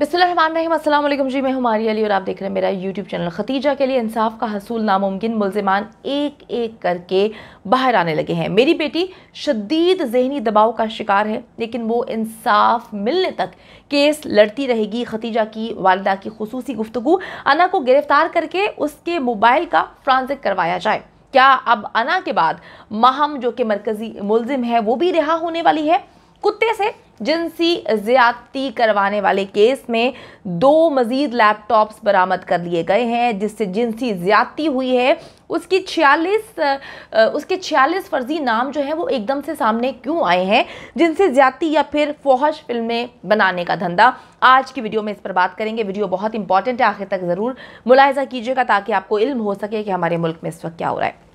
बिस्मिल्लाम जी मैं हमारी अली और आप देख रहे हैं मेरा यूट्यूब चैनल खतीजा के लिए इंसाफ का हसूल नामुमकिन मुलजमान एक एक करके बाहर आने लगे हैं मेरी बेटी शदीद जहनी दबाव का शिकार है लेकिन वो इंसाफ मिलने तक केस लड़ती रहेगी खतीजा की वालदा की खसूसी गुफ्तु अना को गिरफ़्तार करके उसके मोबाइल का फ्रांसिक करवाया जाए क्या अब अना के बाद माहम जो कि मरकज़ी मुलजिम है वो भी रिहा होने वाली है कुत्ते से जिनसी ज़्यादती करवाने वाले केस में दो मज़ीद लैपटॉप्स बरामद कर लिए गए हैं जिससे जिनसी ज़्यादती हुई है उसकी छियालीस उसके छियालीस फर्जी नाम जो है वो एकदम से सामने क्यों आए हैं जिनसे ज़्यादती या फिर फोहश फिल्में बनाने का धंधा आज की वीडियो में इस पर बात करेंगे वीडियो बहुत इंपॉर्टेंट है आखिर तक ज़रूर मुलायजा कीजिएगा ताकि आपको इल्म हो सके कि हमारे मुल्क में इस वक्त क्या हो रहा है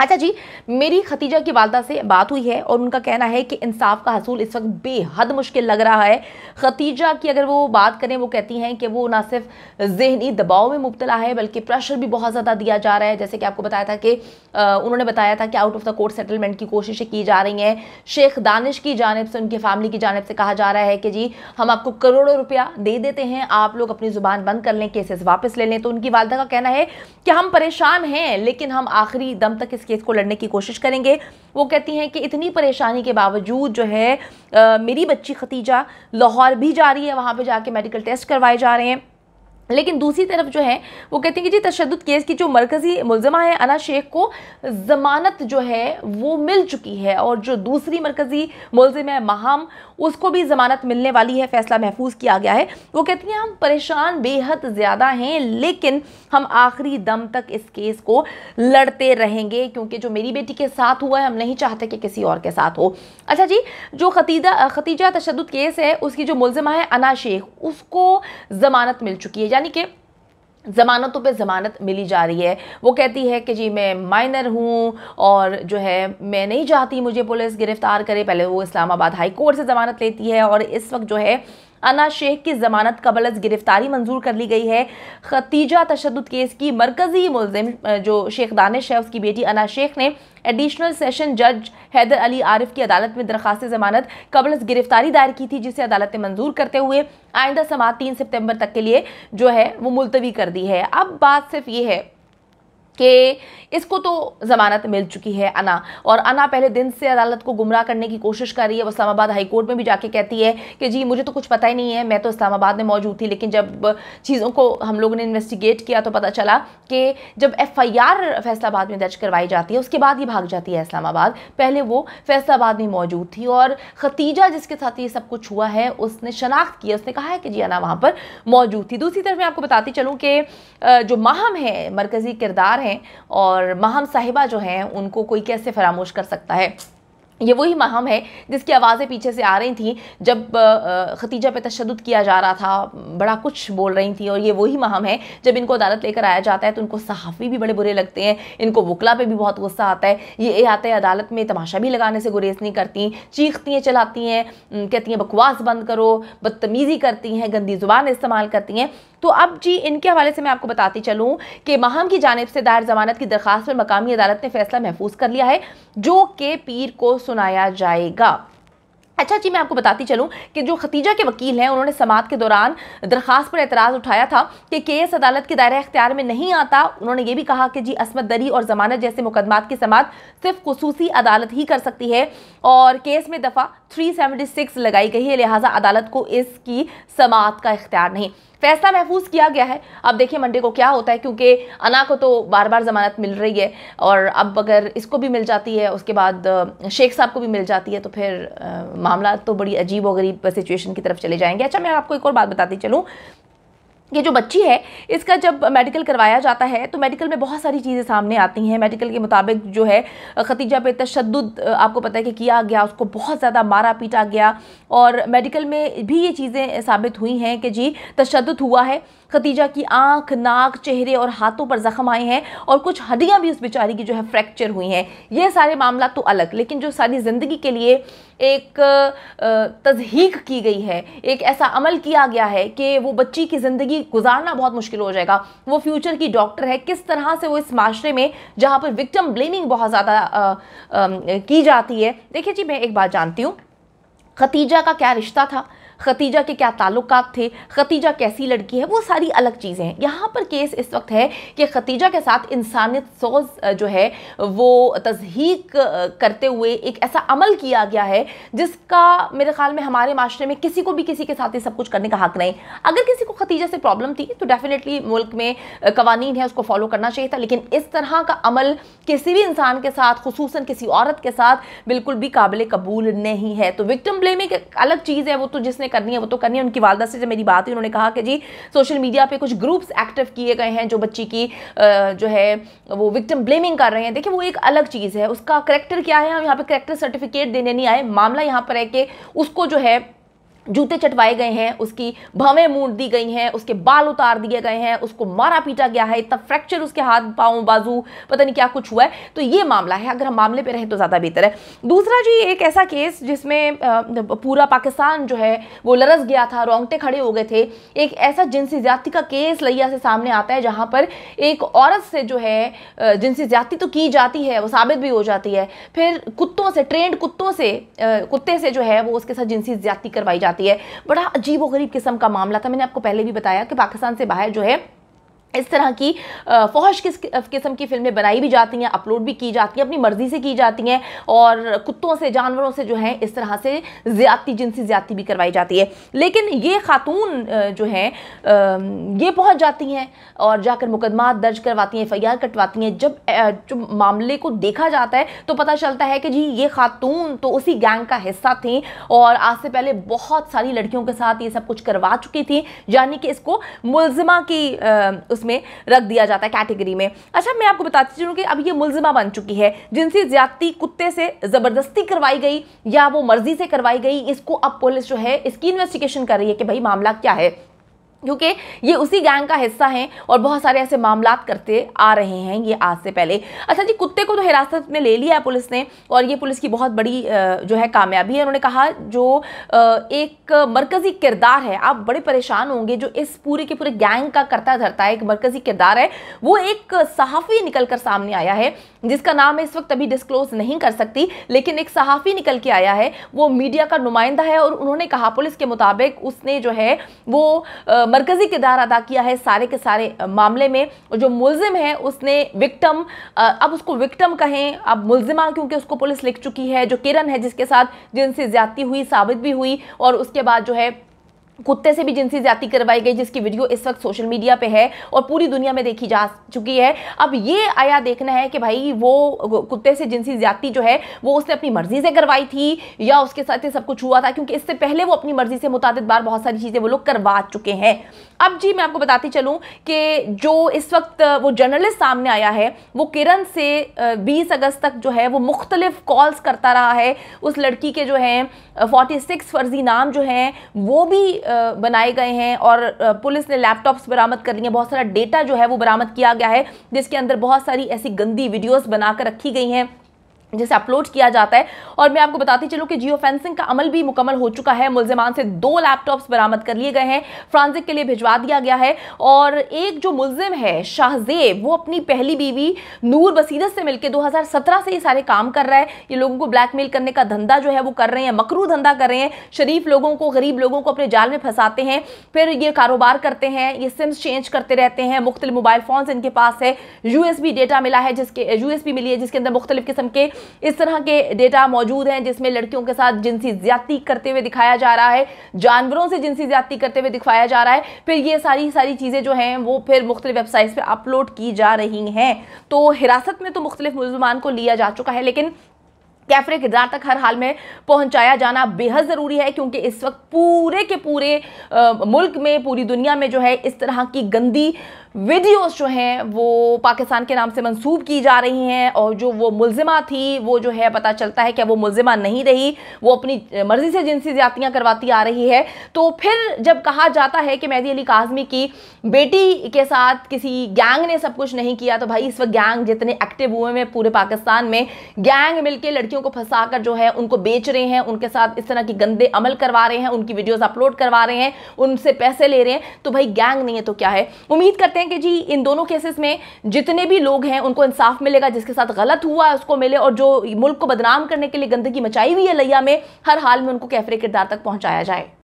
अच्छा जी मेरी खतीजा की वालदा से बात हुई है और उनका कहना है कि इंसाफ का हसूल इस वक्त बेहद मुश्किल लग रहा है खतीजा की अगर वो बात करें वो कहती हैं कि वो ना सिर्फ जहनी दबाव में मुबतला है बल्कि प्रेशर भी बहुत ज़्यादा दिया जा रहा है जैसे कि आपको बताया था कि आ, उन्होंने बताया था कि out of the court settlement की कोशिशें की जा रही हैं शेख दानिश की जानब से उनकी फैमिली की जानब से कहा जा रहा है कि जी हम आपको करोड़ों रुपया दे देते हैं आप लोग अपनी ज़ुबान बंद कर लें केसेस वापस ले लें तो उनकी वालदा का कहना है कि हम परेशान हैं लेकिन हम आखिरी दम तक इस केस को लड़ने की कोशिश करेंगे वो कहती हैं कि इतनी परेशानी के बावजूद जो है आ, मेरी बच्ची खतीजा लाहौर भी जा रही है वहाँ पर जाके मेडिकल टेस्ट करवाए जा रहे हैं लेकिन दूसरी तरफ जो है वो कहते हैं कि जी तशद केस की जो मरकज़ी मुलजमा है अना शेख को ज़मानत जो है वो मिल चुकी है और जो दूसरी मरकज़ी मुलजम है माहम उसको भी ज़मानत मिलने वाली है फ़ैसला महफूज किया गया है वो कहती हैं हम परेशान बेहद ज़्यादा हैं लेकिन हम आखिरी दम तक इस केस को लड़ते रहेंगे क्योंकि जो मेरी बेटी के साथ हुआ है हम नहीं चाहते कि किसी और के साथ हो अच्छा जी जो खतीजा खतीजा तशद केस है उसकी जो मुलजमा है अना शेख उसको ज़मानत मिल चुकी है यानी कि ज़मानतों पे ज़मानत मिली जा रही है वो कहती है कि जी मैं माइनर हूँ और जो है मैं नहीं चाहती मुझे पुलिस गिरफ़्तार करे पहले वो इस्लामाबाद हाई कोर्ट से ज़मानत लेती है और इस वक्त जो है अना शेख की जमानत कबल गिरफ्तारी मंजूर कर ली गई है खतीजा तशद केस की मरकजी मुलिम जो शेख दानिश है उसकी बेटी अना शेख ने एडिशनल सेशन जज हैदर अली आरिफ की अदालत में दरखास्त जमानत कबल गिरफ्तारी दायर की थी जिसे अदालत ने मंजूर करते हुए आइंदा समात तीन सितंबर तक के लिए जो है वो मुलतवी कर दी है अब बात सिर्फ ये है कि इसको तो ज़मानत मिल चुकी है अना और अना पहले दिन से अदालत को गुमराह करने की कोशिश कर रही है वो इस्लामाबाद हाई कोर्ट में भी जाके कहती है कि जी मुझे तो कुछ पता ही नहीं है मैं तो इस्लामाबाद में मौजूद थी लेकिन जब चीज़ों को हम लोगों ने इन्वेस्टिगेट किया तो पता चला कि जब एफ फैसलाबाद में दर्ज करवाई जाती है उसके बाद ये भाग जाती है इस्लामाबाद पहले वो फैसलाबाद में मौजूद थी और खतीजा जिसके साथ ये सब कुछ हुआ है उसने शनाख्त किया उसने कहा है कि जी अना वहाँ पर मौजूद थी दूसरी तरफ मैं आपको बताती चलूँ कि जो माहम है मरकज़ी किरदार है है और माहम साहिबा जो हैं उनको कोई कैसे फरामोश कर सकता है ये वही महम है जिसकी आवाज़ें पीछे से आ रही थी जब खतीजा पे तशद किया जा रहा था बड़ा कुछ बोल रही थी और ये वही महम है जब इनको अदालत लेकर आया जाता है तो उनको सहाफ़ी भी बड़े बुरे लगते हैं इनको वकला पे भी बहुत गुस्सा आता है ये आते हैं अदालत में तमाशा भी लगाने से गुरेज नहीं करती चीखती हैं चलाती हैं कहती हैं बकवास बंद करो बदतमीज़ी करती हैं गंदी ज़ुबान इस्तेमाल करती हैं तो अब जी इनके हवाले से मैं आपको बताती चलूँ कि माहम की जानब से दायर जमानत की दरख्वास्त पर मकामी अदालत ने फैसला महफूज कर लिया है जो के पीर को सुनाया जाएगा अच्छा जी मैं आपको बताती चलूँ कि जो खतीजा के वकील हैं उन्होंने समात के दौरान दरख्वास्त पर एतराज़ उठाया था कि के एस अदालत के दायरे अख्तियार में नहीं आता उन्होंने ये भी कहा कि जी असमत दरी और जमानत जैसे मुकदमात की समात सिर्फ खसूसी अदालत ही कर सकती है और केस में दफ़ा 376 लगाई गई है लिहाजा अदालत को इसकी समात का इख्तियार नहीं फैसला महफूज किया गया है अब देखिए मंडे को क्या होता है क्योंकि अना को तो बार बार ज़मानत मिल रही है और अब अगर इसको भी मिल जाती है उसके बाद शेख साहब को भी मिल जाती है तो फिर आ, मामला तो बड़ी अजीब व गरीब सिचुएशन की तरफ चले जाएंगे अच्छा मैं आपको एक और बात बताती चलूँ ये जो बच्ची है इसका जब मेडिकल करवाया जाता है तो मेडिकल में बहुत सारी चीज़ें सामने आती हैं मेडिकल के मुताबिक जो है खतीजा पे तशद आपको पता है कि किया गया उसको बहुत ज़्यादा मारा पीटा गया और मेडिकल में भी ये चीज़ें साबित हुई हैं कि जी तशद हुआ है खतीजा की आंख नाक चेहरे और हाथों पर जख्म आए हैं और कुछ हड्डियां भी उस बेचारी की जो है फ्रैक्चर हुई हैं ये सारे मामला तो अलग लेकिन जो सारी ज़िंदगी के लिए एक तजहीक की गई है एक ऐसा अमल किया गया है कि वो बच्ची की ज़िंदगी गुजारना बहुत मुश्किल हो जाएगा वो फ्यूचर की डॉक्टर है किस तरह से वो इस माशरे में जहाँ पर विक्टम ब्लेमिंग बहुत ज़्यादा की जाती है देखिए जी मैं एक बात जानती हूँ खतीजा का क्या रिश्ता था खतीजा के क्या ताल्लुक थे खतीजा कैसी लड़की है वो सारी अलग चीज़ें हैं यहाँ पर केस इस वक्त है कि खतीजा के साथ इंसानियत सोज जो है वो तजहीक करते हुए एक ऐसा अमल किया गया है जिसका मेरे ख्याल में हमारे माशरे में किसी को भी किसी के साथ ये सब कुछ करने का हक नहीं अगर किसी को खतीजा से प्रॉब्लम थी तो डेफिनेटली मुल्क में कवानीन है उसको फॉलो करना चाहिए था लेकिन इस तरह का अमल किसी भी इंसान के साथ खसूस किसी औरत के साथ बिल्कुल भी काबिल कबूल नहीं है तो विक्टम ब्लेमिंग एक अलग चीज़ है वो तो जिसने जिसने करनी है वो तो करनी है उनकी वालदा से जब मेरी बात हुई उन्होंने कहा कि जी सोशल मीडिया पर कुछ ग्रुप्स एक्टिव किए गए हैं जो बच्ची की जो है वो विक्टिम ब्लेमिंग कर रहे हैं देखिए वो एक अलग चीज़ है उसका करेक्टर क्या है हम यहाँ पर करेक्टर सर्टिफिकेट देने नहीं आए मामला यहाँ पर है कि उसको जो है जूते चटवाए गए हैं उसकी भवें मूड दी गई हैं उसके बाल उतार दिए गए हैं उसको मारा पीटा गया है इतना फ्रैक्चर उसके हाथ पाँव बाजू पता नहीं क्या कुछ हुआ है तो ये मामला है अगर हम मामले पे रहें तो ज़्यादा बेहतर है दूसरा जी एक ऐसा केस जिसमें पूरा पाकिस्तान जो है वो लरस गया था रोंगटे खड़े हो गए थे एक ऐसा जिनसी ज्यादती का केस लिया से सामने आता है जहाँ पर एक औरत से जो है जिनसी ज्यादती तो की जाती है वो साबित भी हो जाती है फिर कुत्तों से ट्रेंड कुत्तों से कुत्ते से जो है वो उसके साथ जिनसी ज्यादती करवाई जाती जाती है बड़ा अजीब व गरीब किस्म का मामला था मैंने आपको पहले भी बताया कि पाकिस्तान से बाहर जो है इस तरह की फौहश किस किस्म की फिल्में बनाई भी जाती हैं अपलोड भी की जाती हैं अपनी मर्ज़ी से की जाती हैं और कुत्तों से जानवरों से जो है इस तरह से ज़्यादती जिनसी ज़्यादती भी करवाई जाती है लेकिन ये खातून जो हैं ये पहुंच जाती हैं और जाकर मुकदमा दर्ज करवाती हैं एफ कटवाती हैं जब जो मामले को देखा जाता है तो पता चलता है कि जी ये खातून तो उसी गैंग का हिस्सा थी और आज से पहले बहुत सारी लड़कियों के साथ ये सब कुछ करवा चुकी थी यानी कि इसको मुलजमा की उस इसमें रख दिया जाता है कैटेगरी में अच्छा मैं आपको बताती चलूँ कि अब ये मुलजिमा बन चुकी है जिनसे ज्यादती कुत्ते से ज़बरदस्ती करवाई गई या वो मर्जी से करवाई गई इसको अब पुलिस जो है इसकी इन्वेस्टिगेशन कर रही है कि भाई मामला क्या है क्योंकि ये उसी गैंग का हिस्सा हैं और बहुत सारे ऐसे मामला करते आ रहे हैं ये आज से पहले अच्छा जी कुत्ते को तो हिरासत में ले लिया है पुलिस ने और ये पुलिस की बहुत बड़ी जो है कामयाबी है उन्होंने कहा जो एक मरकज़ी किरदार है आप बड़े परेशान होंगे जो इस पूरे के पूरे गैंग का करता धरता है एक मरकज़ी किरदार है वो एक सहाफ़ी निकल कर सामने आया है जिसका नाम मैं इस वक्त अभी डिस्क्लोज नहीं कर सकती लेकिन एक सहाफ़ी निकल के आया है वो मीडिया का नुमाइंदा है और उन्होंने कहा पुलिस के मुताबिक उसने जो है वो मरकज़ी किरदार अदा किया है सारे के सारे मामले में और जो मुलिम है उसने विक्टम अब उसको विक्टम कहें अब मुलजिमा क्योंकि उसको पुलिस लिख चुकी है जो किरण है जिसके साथ जिनसे ज़्यादती हुई साबित भी हुई और उसके बाद जो है कुत्ते से भी जिनसी ज्यादा करवाई गई जिसकी वीडियो इस वक्त सोशल मीडिया पे है और पूरी दुनिया में देखी जा चुकी है अब ये आया देखना है कि भाई वो कुत्ते से जिनसी ज्यादा जो है वो उसने अपनी मर्जी से करवाई थी या उसके साथ ये सब कुछ हुआ था क्योंकि इससे पहले वो अपनी मर्जी से मुताद बार बहुत सारी चीज़ें वो लोग करवा चुके हैं अब जी मैं आपको बताती चलूँ कि जो इस वक्त वो जर्नलिस्ट सामने आया है वो किरण से बीस अगस्त तक जो है वो मुख्तलिफ कॉल्स करता रहा है उस लड़की के जो हैं फोर्टी सिक्स फर्जी नाम जो हैं वो भी बनाए गए हैं और पुलिस ने लैपटॉप्स बरामद कर लिए हैं बहुत सारा डेटा जो है वो बरामद किया गया है जिसके अंदर बहुत सारी ऐसी गंदी वीडियोज़ बनाकर रखी गई हैं जिसे अपलोड किया जाता है और मैं आपको बताती चलूँ कि जियो फेंसिंग का अमल भी मुकम्मल हो चुका है मुलजमान से दो लैपटॉप्स बरामद कर लिए गए हैं फ्रांसिक के लिए भिजवा दिया गया है और एक जो मुलजिम है शाहजेब वो अपनी पहली बीवी नूर बसीरत से मिलकर सत्रह से ये सारे काम कर रहा है ये लोगों को ब्लैकमेल करने का धंधा जो है वो कर रहे हैं मकरू धंधा कर रहे हैं शरीफ लोगों को गरीब लोगों को अपने जाल में फंसाते हैं फिर ये कारोबार करते हैं ये सिम्स चेंज करते रहते हैं मुख्तलि मोबाइल फ़ोन इनके पास है बी डेटा मिला है जिसके बी मिली है जिसके अंदर मुख्तलिफ किस्म के इस तरह के डेटा मौजूद हैं जिसमें लड़कियों के साथ जिनसी ज्यादती करते हुए दिखाया जा रहा है जानवरों से जिनसी ज्यादती करते हुए दिखाया जा रहा है फिर ये सारी सारी चीज़ें जो हैं वो फिर मुख्तलि वेबसाइट्स पर अपलोड की जा रही हैं तो हिरासत में तो मुख्तलि मुलजमान को लिया जा चुका है लेकिन कैफरे किरदार तक हर हाल में पहुंचाया जाना बेहद ज़रूरी है क्योंकि इस वक्त पूरे के पूरे आ, मुल्क में पूरी दुनिया में जो है इस तरह की गंदी वीडियोस जो हैं वो पाकिस्तान के नाम से मंसूब की जा रही हैं और जो वो मुलजिमा थी वो जो है पता चलता है कि वो मुलजिमा नहीं रही वो अपनी मर्ज़ी से जिनसी ज़्यादतियाँ करवाती आ रही है तो फिर जब कहा जाता है कि मेहदी अली काजमी की बेटी के साथ किसी गैंग ने सब कुछ नहीं किया तो भाई इस वक्त गैंग जितने एक्टिव हुए हैं पूरे पाकिस्तान में गैंग मिलकर लड़कियों को फंसा जो है उनको बेच रहे हैं उनके साथ इस तरह की गंदे अमल करवा रहे हैं उनकी वीडियोज़ अपलोड करवा रहे हैं उनसे पैसे ले रहे हैं तो भाई गैंग नहीं है तो क्या है उम्मीद करते हैं हैं कि जी इन दोनों केसेस में जितने भी लोग हैं उनको इंसाफ मिलेगा जिसके साथ गलत हुआ है उसको मिले और जो मुल्क को बदनाम करने के लिए गंदगी मचाई हुई है लैया में हर हाल में उनको कैफरे किरदार तक पहुंचाया जाए